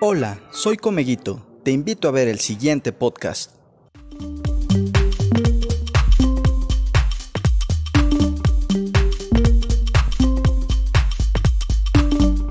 Hola, soy Comeguito. Te invito a ver el siguiente podcast.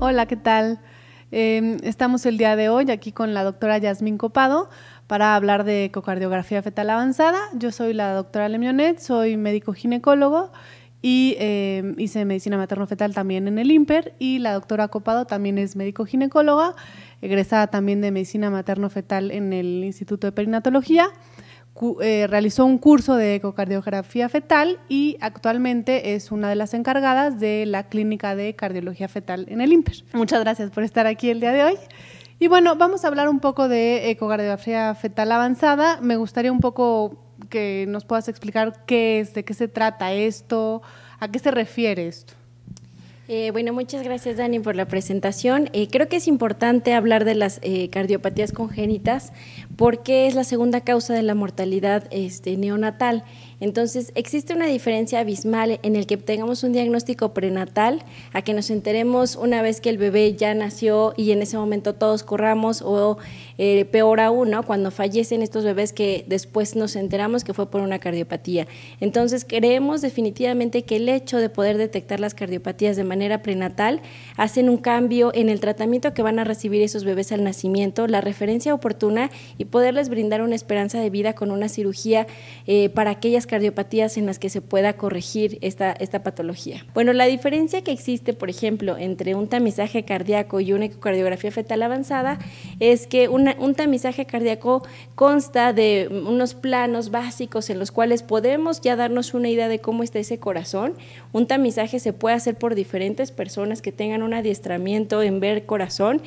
Hola, ¿qué tal? Em, estamos el día de hoy aquí con la doctora Yasmín Copado para hablar de ecocardiografía fetal avanzada. Yo soy la doctora Lemionet, soy médico ginecólogo y eh, hice medicina materno-fetal también en el IMPER y la doctora Copado también es médico ginecóloga, egresada también de medicina materno-fetal en el Instituto de Perinatología. Eh, realizó un curso de ecocardiografía fetal y actualmente es una de las encargadas de la clínica de cardiología fetal en el IMPER. Muchas gracias por estar aquí el día de hoy. Y bueno, vamos a hablar un poco de ecocardiografía fetal avanzada. Me gustaría un poco que nos puedas explicar qué es, de qué se trata esto, a qué se refiere esto. Eh, bueno, muchas gracias Dani por la presentación. Eh, creo que es importante hablar de las eh, cardiopatías congénitas porque es la segunda causa de la mortalidad este, neonatal. Entonces, existe una diferencia abismal en el que tengamos un diagnóstico prenatal, a que nos enteremos una vez que el bebé ya nació y en ese momento todos corramos, o eh, peor aún, cuando fallecen estos bebés que después nos enteramos que fue por una cardiopatía. Entonces, creemos definitivamente que el hecho de poder detectar las cardiopatías de manera prenatal hacen un cambio en el tratamiento que van a recibir esos bebés al nacimiento, la referencia oportuna y poderles brindar una esperanza de vida con una cirugía eh, para aquellas cardiopatías en las que se pueda corregir esta, esta patología. Bueno, la diferencia que existe, por ejemplo, entre un tamizaje cardíaco y una ecocardiografía fetal avanzada es que un tamizaje cardíaco consta de unos planos básicos en los cuales podemos ya darnos una idea de cómo está ese corazón. Un tamizaje se puede hacer por diferentes personas que tengan un adiestramiento en ver corazón.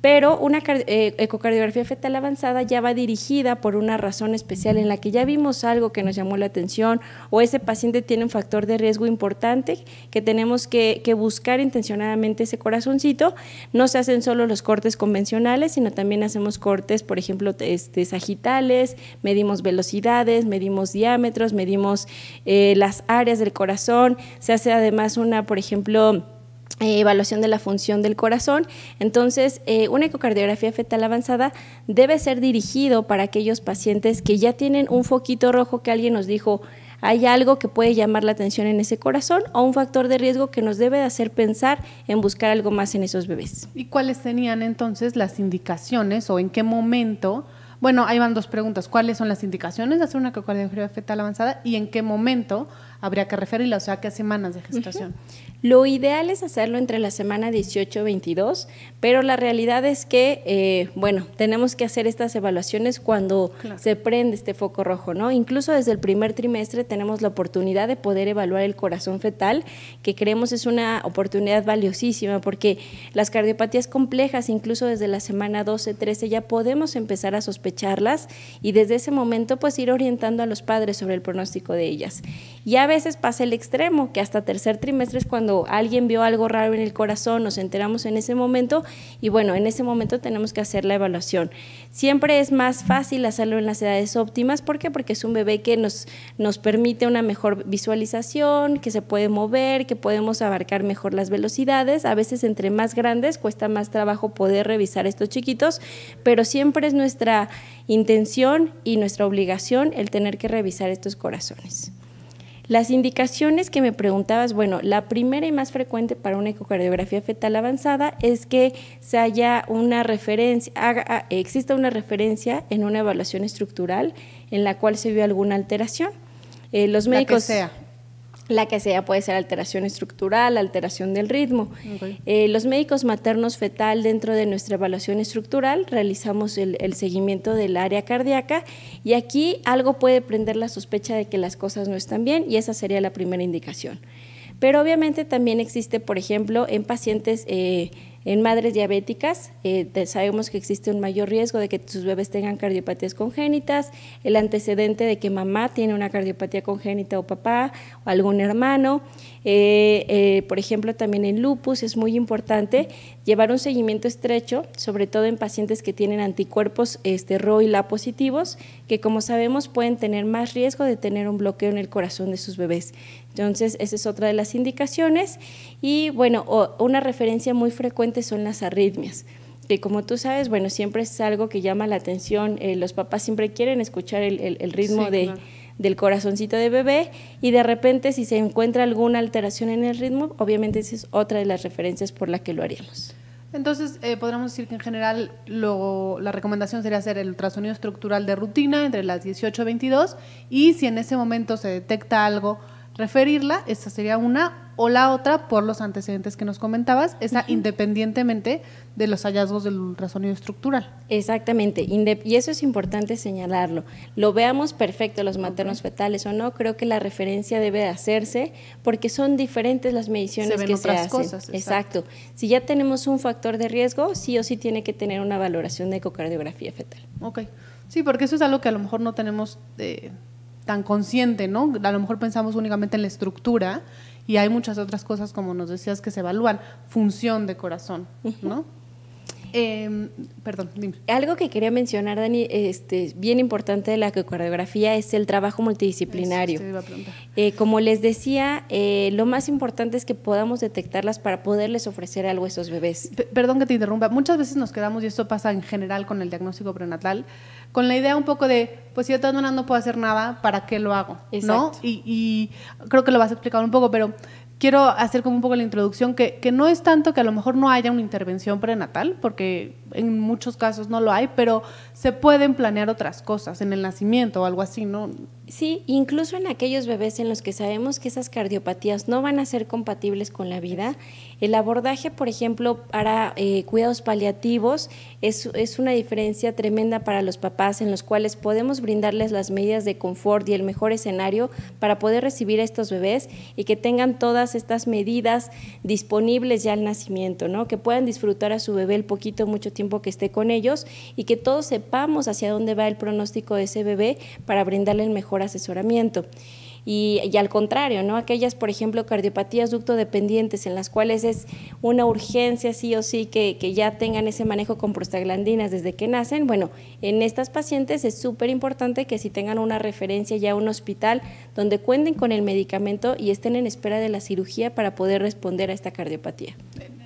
Pero una eh, ecocardiografía fetal avanzada ya va dirigida por una razón especial en la que ya vimos algo que nos llamó la atención o ese paciente tiene un factor de riesgo importante que tenemos que, buscar intencionadamente ese corazoncito. No se hacen solo los cortes convencionales, sino también hacemos cortes, por ejemplo, este, sagitales, medimos velocidades, medimos diámetros, medimos eh, las áreas del corazón. Se hace además una, por ejemplo, eh, evaluación de la función del corazón. Entonces, eh, una ecocardiografía fetal avanzada debe ser dirigido para aquellos pacientes que ya tienen un foquito rojo que alguien nos dijo, hay algo que puede llamar la atención en ese corazón o un factor de riesgo que nos debe de hacer pensar en buscar algo más en esos bebés. ¿Y cuáles tenían entonces las indicaciones o en qué momento? Bueno, ahí van dos preguntas. ¿Cuáles son las indicaciones de hacer una ecocardiografía fetal avanzada y en qué momento habría que referirla? O sea, ¿qué semanas de gestación? Lo ideal es hacerlo entre la semana 18 22, pero la realidad es que, eh, bueno, tenemos que hacer estas evaluaciones cuando se prende este foco rojo, ¿no? Incluso desde el primer trimestre tenemos la oportunidad de poder evaluar el corazón fetal, que creemos es una oportunidad valiosísima, porque las cardiopatías complejas, incluso desde la semana 12, 13, ya podemos empezar a sospecharlas y desde ese momento, pues ir orientando a los padres sobre el pronóstico de ellas. Y a veces pasa el extremo, que hasta tercer trimestre es cuando alguien vio algo raro en el corazón, nos enteramos en ese momento y bueno, en ese momento tenemos que hacer la evaluación. Siempre es más fácil hacerlo en las edades óptimas, ¿por qué? Porque es un bebé que nos, nos permite una mejor visualización, que se puede mover, que podemos abarcar mejor las velocidades. A veces entre más grandes cuesta más trabajo poder revisar estos chiquitos, pero siempre es nuestra intención y nuestra obligación el tener que revisar estos corazones. Las indicaciones que me preguntabas, bueno, la primera y más frecuente para una ecocardiografía fetal avanzada es que se haya una referencia, ah, exista una referencia en una evaluación estructural en la cual se vio alguna alteración. Eh, los médicos. sea la que sea puede ser alteración estructural, alteración del ritmo. Eh, los médicos maternos fetal dentro de nuestra evaluación estructural realizamos el, seguimiento del área cardíaca y aquí algo puede prender la sospecha de que las cosas no están bien y esa sería la primera indicación. Pero obviamente también existe, por ejemplo, en pacientes... Eh, en madres diabéticas eh, sabemos que existe un mayor riesgo de que sus bebés tengan cardiopatías congénitas, el antecedente de que mamá tiene una cardiopatía congénita o papá o algún hermano. Eh, eh, por ejemplo, también en lupus es muy importante llevar un seguimiento estrecho, sobre todo en pacientes que tienen anticuerpos este, RO y LA positivos, que como sabemos pueden tener más riesgo de tener un bloqueo en el corazón de sus bebés. Entonces, esa es otra de las indicaciones. Y bueno, una referencia muy frecuente son las arritmias que como tú sabes, bueno, siempre es algo que llama la atención, eh, los papás siempre quieren escuchar el, el, ritmo de, del corazoncito de bebé y de repente si se encuentra alguna alteración en el ritmo, obviamente esa es otra de las referencias por la que lo haríamos. Entonces, eh, podríamos decir que en general lo, la recomendación sería hacer el ultrasonido estructural de rutina entre las 18 y 22 y si en ese momento se detecta algo, referirla, esa sería una, o la otra, por los antecedentes que nos comentabas, esa independientemente de los hallazgos del ultrasonido estructural. Exactamente, y eso es importante señalarlo. Lo veamos perfecto los maternos fetales o no, creo que la referencia debe hacerse porque son diferentes las mediciones que se hacen. Cosas, exacto. Si ya tenemos un factor de riesgo, sí o sí tiene que tener una valoración de ecocardiografía fetal. Ok. Sí, porque eso es algo que a lo mejor no tenemos eh, tan consciente, ¿no? A lo mejor pensamos únicamente en la estructura y hay muchas otras cosas, como nos decías, que se evalúan. Función de corazón, ¿no? Em, perdón, Algo que quería mencionar, Dani, este, bien importante de la ecocardiografía es el trabajo multidisciplinario. Eh, como les decía, eh, lo más importante es que podamos detectarlas para poderles ofrecer algo a esos bebés. perdón que te interrumpa. Muchas veces nos quedamos, y esto pasa en general con el diagnóstico prenatal, con la idea un poco de, pues si yo maneras no puedo hacer nada, ¿para qué lo hago? Exacto. Y, y creo que lo vas a explicar un poco, pero quiero hacer como un poco la introducción, que, que, no es tanto que a lo mejor no haya una intervención prenatal, porque en muchos casos no lo hay, pero se pueden planear otras cosas en el nacimiento o algo así, ¿no? Sí, incluso en aquellos bebés en los que sabemos que esas cardiopatías no van a ser compatibles con la vida, el abordaje, por ejemplo, para eh, cuidados paliativos es, es una diferencia tremenda para los papás en los cuales podemos brindarles las medidas de confort y el mejor escenario para poder recibir a estos bebés y que tengan todas estas medidas disponibles ya al nacimiento, ¿no? que puedan disfrutar a su bebé el poquito, mucho tiempo que esté con ellos y que todos sepamos hacia dónde va el pronóstico de ese bebé para brindarle el mejor asesoramiento. Y, al contrario, ¿no? Aquellas, por ejemplo, cardiopatías ductodependientes en las cuales es una urgencia sí o sí que, ya tengan ese manejo con prostaglandinas desde que nacen, bueno, en estas pacientes es súper importante que si tengan una referencia ya a un hospital donde cuenten con el medicamento y estén en espera de la cirugía para poder responder a esta cardiopatía.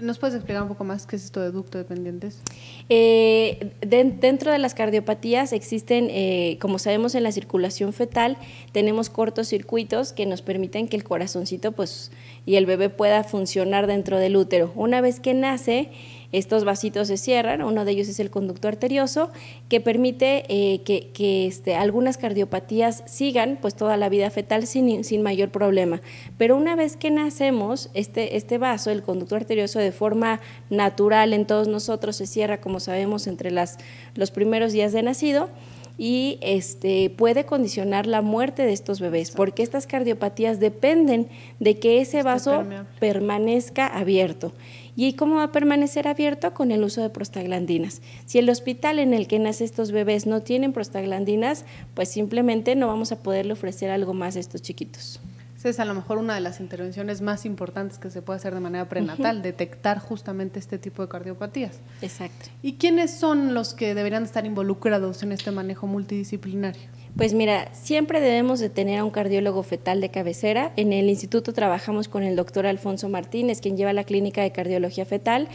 ¿Nos puedes explicar un poco más qué es esto de ductodependientes? Eh, dentro de las cardiopatías existen, eh, como sabemos, en la circulación fetal tenemos cortos circuitos que nos permiten que el corazoncito pues, y el bebé pueda funcionar dentro del útero. Una vez que nace, estos vasitos se cierran, uno de ellos es el conducto arterioso, que permite eh, que, este, algunas cardiopatías sigan pues toda la vida fetal sin, mayor problema. Pero una vez que nacemos, este, este vaso, el conducto arterioso, de forma natural en todos nosotros se cierra, como sabemos, entre los primeros días de nacido y este, puede condicionar la muerte de estos bebés, porque estas cardiopatías dependen de que ese este vaso permanezca abierto. ¿Y cómo va a permanecer abierto? Con el uso de prostaglandinas. Si el hospital en el que nacen estos bebés no tienen prostaglandinas, pues simplemente no vamos a poderle ofrecer algo más a estos chiquitos es a lo mejor una de las intervenciones más importantes que se puede hacer de manera prenatal, detectar justamente este tipo de cardiopatías. Exacto. ¿Y quiénes son los que deberían estar involucrados en este manejo multidisciplinario? Pues mira, siempre debemos de tener a un cardiólogo fetal de cabecera. En el instituto trabajamos con el doctor Alfonso Martínez, quien lleva la clínica de cardiología fetal.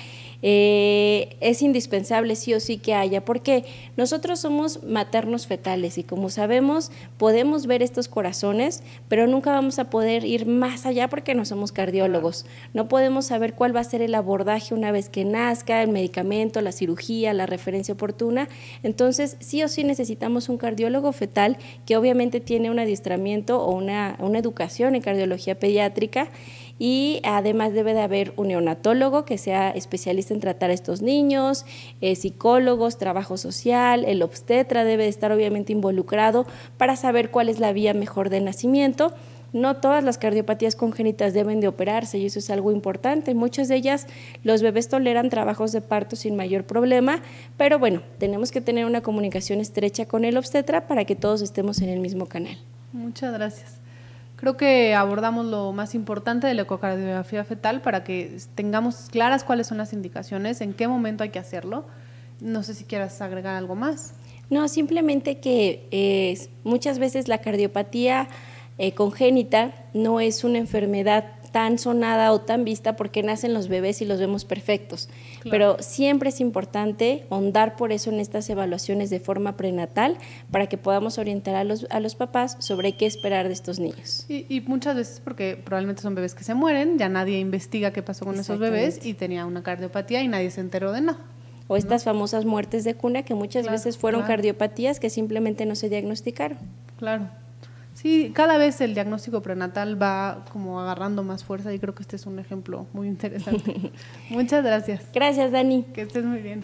Eh, es indispensable sí o sí que haya, porque nosotros somos maternos fetales y como sabemos podemos ver estos corazones, pero nunca vamos a poder ir más allá porque no somos cardiólogos. No podemos saber cuál va a ser el abordaje una vez que nazca, el medicamento, la cirugía, la referencia oportuna. Entonces sí o sí necesitamos un cardiólogo fetal que obviamente tiene un adiestramiento o una, educación en cardiología pediátrica y además debe de haber un neonatólogo que sea especialista en tratar a estos niños, eh, psicólogos, trabajo social, el obstetra debe de estar obviamente involucrado para saber cuál es la vía mejor de nacimiento no todas las cardiopatías congénitas deben de operarse y eso es algo importante. Muchas de ellas los bebés toleran trabajos de parto sin mayor problema, pero bueno, tenemos que tener una comunicación estrecha con el obstetra para que todos estemos en el mismo canal. Muchas gracias. Creo que abordamos lo más importante de la ecocardiografía fetal para que tengamos claras cuáles son las indicaciones, en qué momento hay que hacerlo. No sé si quieras agregar algo más. No, simplemente que eh, muchas veces la cardiopatía eh, congénita no es una enfermedad tan sonada o tan vista porque nacen los bebés y los vemos perfectos. Pero siempre es importante ahondar por eso en estas evaluaciones de forma prenatal para que podamos orientar a los, a los papás sobre qué esperar de estos niños. Y, muchas veces porque probablemente son bebés que se mueren, ya nadie investiga qué pasó con esos bebés y tenía una cardiopatía y nadie se enteró de nada o estas famosas muertes de cuna que muchas veces fueron cardiopatías que simplemente no se diagnosticaron. Claro. Sí, cada vez el diagnóstico prenatal va como agarrando más fuerza y creo que este es un ejemplo muy interesante. Muchas gracias. Gracias, Dani. Que estés muy bien.